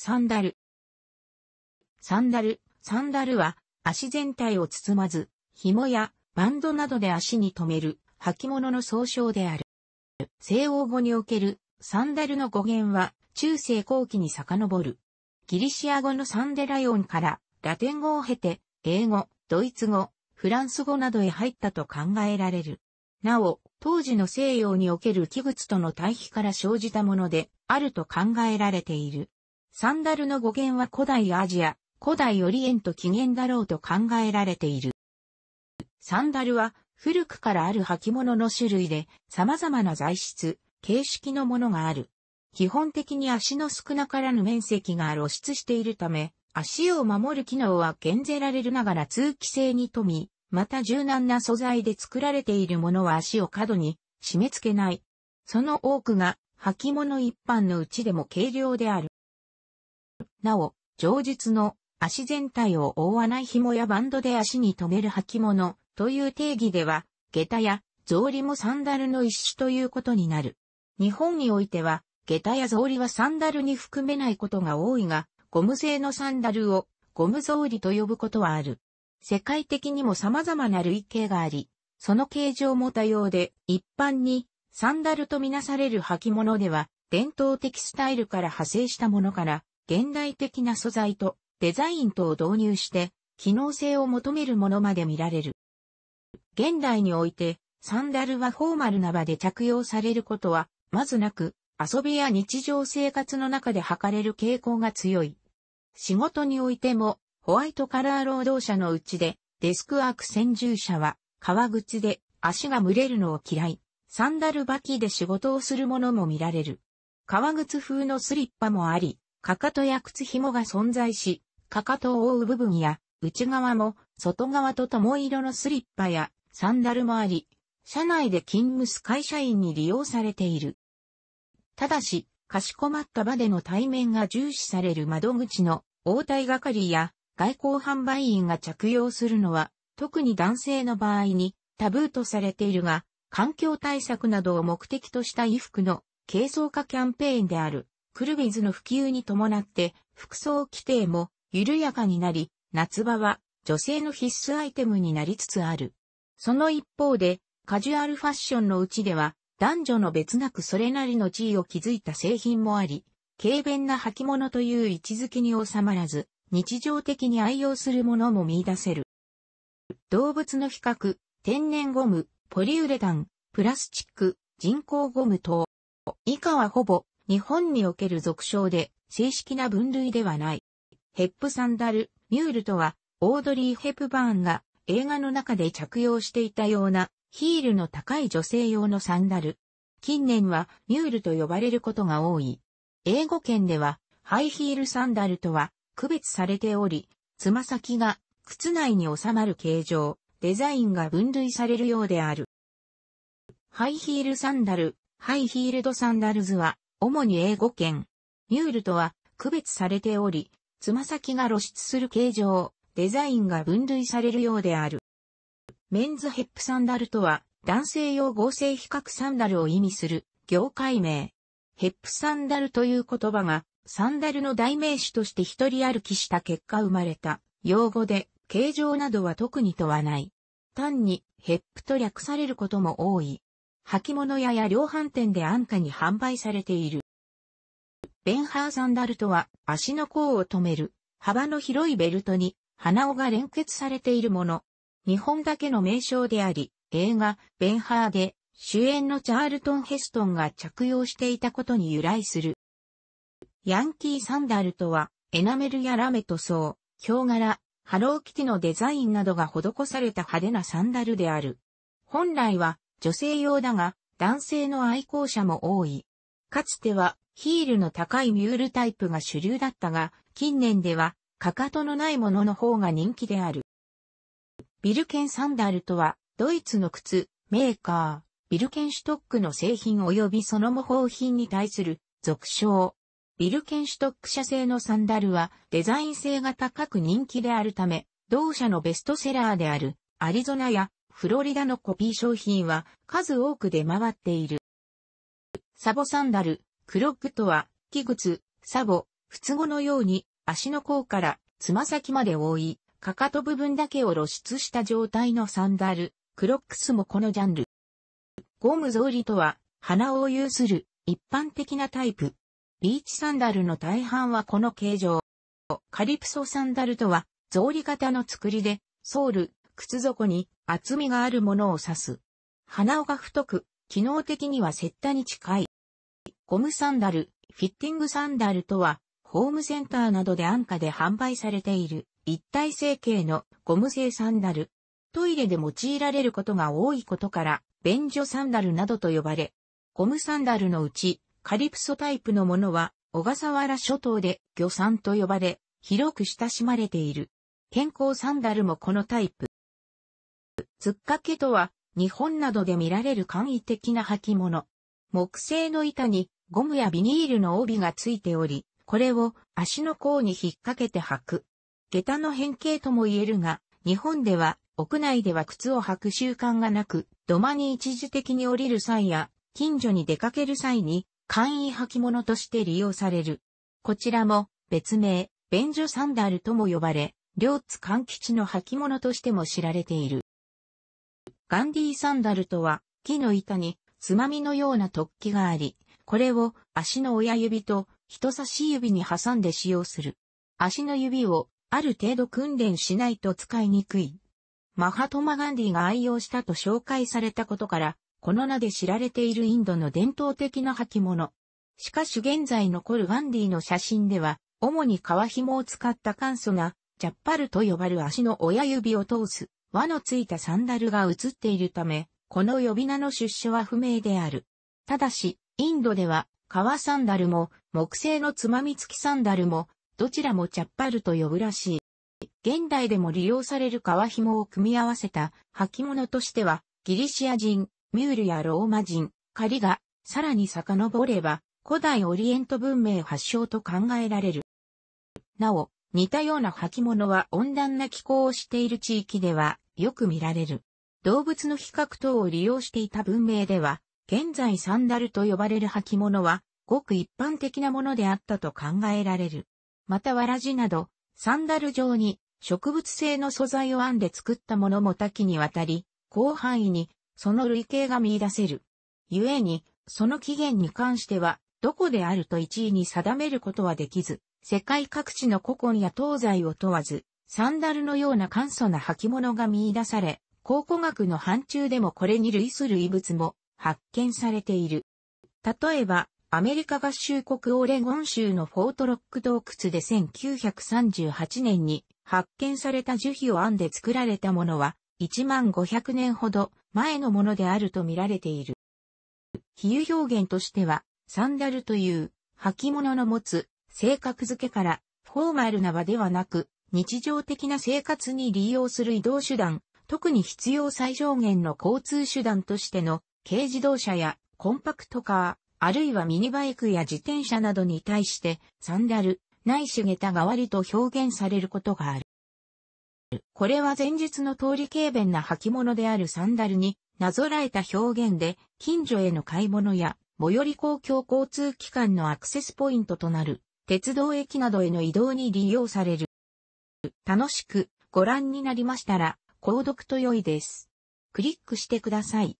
サンダル。サンダル、サンダルは、足全体を包まず、紐やバンドなどで足に留める、履物の総称である。西欧語における、サンダルの語源は、中世後期に遡る。ギリシア語のサンデライオンから、ラテン語を経て、英語、ドイツ語、フランス語などへ入ったと考えられる。なお、当時の西洋における器物との対比から生じたもので、あると考えられている。サンダルの語源は古代アジア、古代オリエント起源だろうと考えられている。サンダルは古くからある履物の種類で様々な材質、形式のものがある。基本的に足の少なからぬ面積が露出しているため、足を守る機能は減ぜられるながら通気性に富み、また柔軟な素材で作られているものは足を過度に締め付けない。その多くが履物一般のうちでも軽量である。なお、上述の足全体を覆わない紐やバンドで足に留める履物という定義では、下駄や草履もサンダルの一種ということになる。日本においては、下駄や草履はサンダルに含めないことが多いが、ゴム製のサンダルをゴム草履と呼ぶことはある。世界的にも様々な類型があり、その形状も多様で、一般にサンダルとみなされる履物では、伝統的スタイルから派生したものから、現代的な素材とデザインとを導入して、機能性を求めるものまで見られる。現代において、サンダルはフォーマルな場で着用されることは、まずなく、遊びや日常生活の中で履かれる傾向が強い。仕事においても、ホワイトカラー労働者のうちで、デスクワーク専従者は、革靴で足が蒸れるのを嫌い、サンダル履きで仕事をするものも見られる。革靴風のスリッパもあり、かかとや靴紐が存在し、かかとを覆う部分や、内側も、外側ととも色のスリッパや、サンダルもあり、社内で勤務す会社員に利用されている。ただし、かしこまった場での対面が重視される窓口の応対係や外交販売員が着用するのは、特に男性の場合にタブーとされているが、環境対策などを目的とした衣服の軽装化キャンペーンである。クルビズの普及に伴って服装規定も緩やかになり、夏場は女性の必須アイテムになりつつある。その一方で、カジュアルファッションのうちでは、男女の別なくそれなりの地位を築いた製品もあり、軽便な履物という位置づけに収まらず、日常的に愛用するものも見出せる。動物の比較、天然ゴム、ポリウレタン、プラスチック、人工ゴム等。以下はほぼ日本における俗称で、正式な分類ではない。ヘップサンダル、ミュールとは、オードリー・ヘプバーンが映画の中で着用していたような、ヒールの高い女性用のサンダル。近年は、ミュールと呼ばれることが多い。英語圏では、ハイヒールサンダルとは、区別されており、つま先が靴内に収まる形状、デザインが分類されるようである。ハイヒールサンダル、ハイヒールドサンダルズは、主に英語圏、ニュールとは区別されており、つま先が露出する形状、デザインが分類されるようである。メンズヘップサンダルとは、男性用合成比較サンダルを意味する業界名。ヘップサンダルという言葉が、サンダルの代名詞として一人歩きした結果生まれた用語で、形状などは特に問わない。単にヘップと略されることも多い。履物屋や量販店で安価に販売されている。ベンハーサンダルとは足の甲を止める幅の広いベルトに鼻緒が連結されているもの。日本だけの名称であり、映画ベンハーで主演のチャールトン・ヘストンが着用していたことに由来する。ヤンキーサンダルとはエナメルやラメ塗装、京柄、ハローキティのデザインなどが施された派手なサンダルである。本来は女性用だが、男性の愛好者も多い。かつては、ヒールの高いミュールタイプが主流だったが、近年では、かかとのないものの方が人気である。ビルケンサンダルとは、ドイツの靴、メーカー、ビルケンシュトックの製品及びその模倣品に対する俗称。ビルケンシュトック社製のサンダルはデザイン性が高く人気であるため、同社のベストセラーであるアリゾナやフロリダのコピー商品は数多く出回っている。サボサンダル、クロックとは、器靴、サボ、ツ語のように足の甲からつま先まで覆い、かかと部分だけを露出した状態のサンダル、クロックスもこのジャンル。ゴム草履とは、鼻を有する一般的なタイプ。ビーチサンダルの大半はこの形状。カリプソサンダルとは、草履型の作りで、ソール、靴底に厚みがあるものを指す。鼻緒が太く、機能的には接待に近い。ゴムサンダル、フィッティングサンダルとは、ホームセンターなどで安価で販売されている一体成形のゴム製サンダル。トイレで用いられることが多いことから、便所サンダルなどと呼ばれ、ゴムサンダルのうち、カリプソタイプのものは、小笠原諸島で魚産と呼ばれ、広く親しまれている。健康サンダルもこのタイプ。つっかけとは、日本などで見られる簡易的な履物。木製の板にゴムやビニールの帯がついており、これを足の甲に引っ掛けて履く。下駄の変形とも言えるが、日本では屋内では靴を履く習慣がなく、土間に一時的に降りる際や、近所に出かける際に簡易履物として利用される。こちらも別名、便所サンダルとも呼ばれ、両津勘吉の履物としても知られている。ガンディーサンダルとは、木の板につまみのような突起があり、これを足の親指と人差し指に挟んで使用する。足の指をある程度訓練しないと使いにくい。マハトマガンディが愛用したと紹介されたことから、この名で知られているインドの伝統的な履物。しかし現在残るガンディの写真では、主に革紐を使った簡素な、ジャッパルと呼ばれる足の親指を通す、輪のついたサンダルが映っているため、この呼び名の出所は不明である。ただし、インドでは、革サンダルも、木製のつまみ付きサンダルも、どちらもチャッパルと呼ぶらしい。現代でも利用される革紐を組み合わせた履物としては、ギリシア人、ミュールやローマ人、カリが、さらに遡れば、古代オリエント文明発祥と考えられる。なお、似たような履物は温暖な気候をしている地域ではよく見られる。動物の比較等を利用していた文明では、現在サンダルと呼ばれる履物はごく一般的なものであったと考えられる。またわらじなど、サンダル状に植物性の素材を編んで作ったものも多岐にわたり、広範囲にその類型が見出せる。故に、その起源に関しては、どこであると一位に定めることはできず、世界各地の古今や東西を問わず、サンダルのような簡素な履物が見出され、考古学の範疇でもこれに類する遺物も発見されている。例えば、アメリカ合衆国オレゴン州のフォートロック洞窟で1938年に発見された樹皮を編んで作られたものは1万500年ほど前のものであると見られている。比喩表現としてはサンダルという履物の持つ性格付けから、フォーマルな場ではなく、日常的な生活に利用する移動手段、特に必要最小限の交通手段としての軽自動車やコンパクトカー、あるいはミニバイクや自転車などに対してサンダル、ないし下駄代わりと表現されることがある。これは前日の通り軽便な履物であるサンダルになぞらえた表現で近所への買い物や最寄り公共交通機関のアクセスポイントとなる鉄道駅などへの移動に利用される。楽しくご覧になりましたら、購読と良いです。クリックしてください。